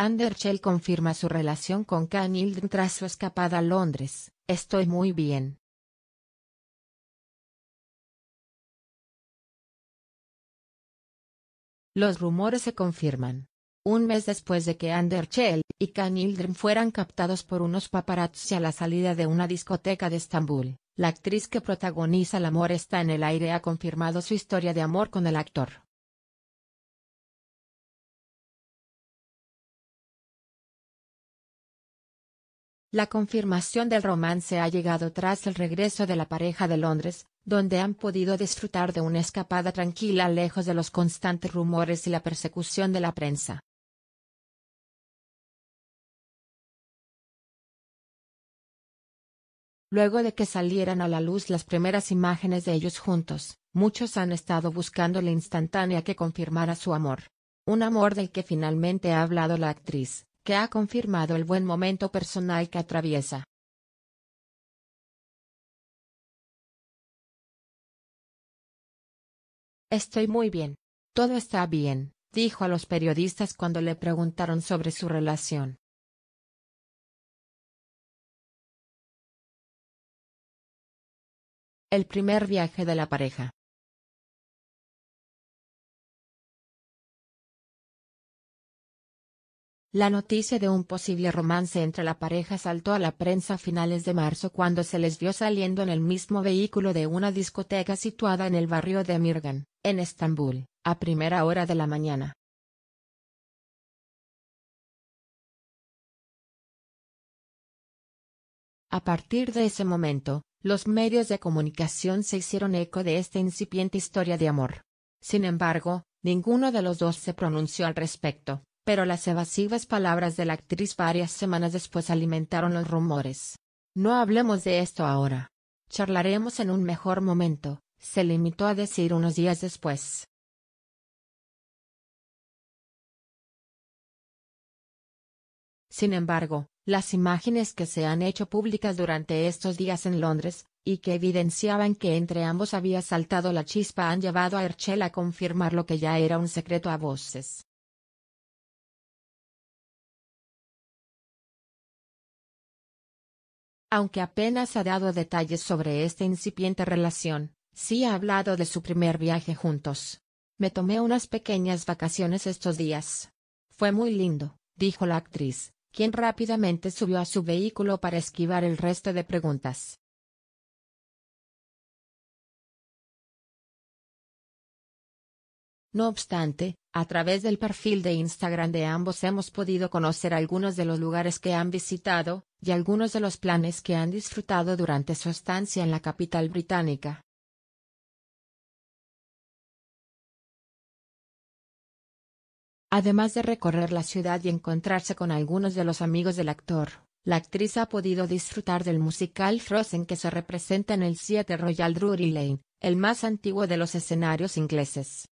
Anderchel confirma su relación con Yildirim tras su escapada a Londres. Estoy muy bien. Los rumores se confirman. Un mes después de que Anderchel y Can fueran captados por unos paparazzi a la salida de una discoteca de Estambul, la actriz que protagoniza el amor está en el aire ha confirmado su historia de amor con el actor. La confirmación del romance ha llegado tras el regreso de la pareja de Londres, donde han podido disfrutar de una escapada tranquila lejos de los constantes rumores y la persecución de la prensa. Luego de que salieran a la luz las primeras imágenes de ellos juntos, muchos han estado buscando la instantánea que confirmara su amor. Un amor del que finalmente ha hablado la actriz, que ha confirmado el buen momento personal que atraviesa. Estoy muy bien. Todo está bien, dijo a los periodistas cuando le preguntaron sobre su relación. El primer viaje de la pareja. La noticia de un posible romance entre la pareja saltó a la prensa a finales de marzo cuando se les vio saliendo en el mismo vehículo de una discoteca situada en el barrio de Mirgan, en Estambul, a primera hora de la mañana. A partir de ese momento, los medios de comunicación se hicieron eco de esta incipiente historia de amor. Sin embargo, ninguno de los dos se pronunció al respecto pero las evasivas palabras de la actriz varias semanas después alimentaron los rumores. No hablemos de esto ahora. Charlaremos en un mejor momento, se limitó a decir unos días después. Sin embargo, las imágenes que se han hecho públicas durante estos días en Londres, y que evidenciaban que entre ambos había saltado la chispa han llevado a Herschel a confirmar lo que ya era un secreto a voces. Aunque apenas ha dado detalles sobre esta incipiente relación, sí ha hablado de su primer viaje juntos. Me tomé unas pequeñas vacaciones estos días. Fue muy lindo, dijo la actriz, quien rápidamente subió a su vehículo para esquivar el resto de preguntas. No obstante, a través del perfil de Instagram de ambos hemos podido conocer algunos de los lugares que han visitado, y algunos de los planes que han disfrutado durante su estancia en la capital británica. Además de recorrer la ciudad y encontrarse con algunos de los amigos del actor, la actriz ha podido disfrutar del musical Frozen que se representa en el 7 Royal Drury Lane, el más antiguo de los escenarios ingleses.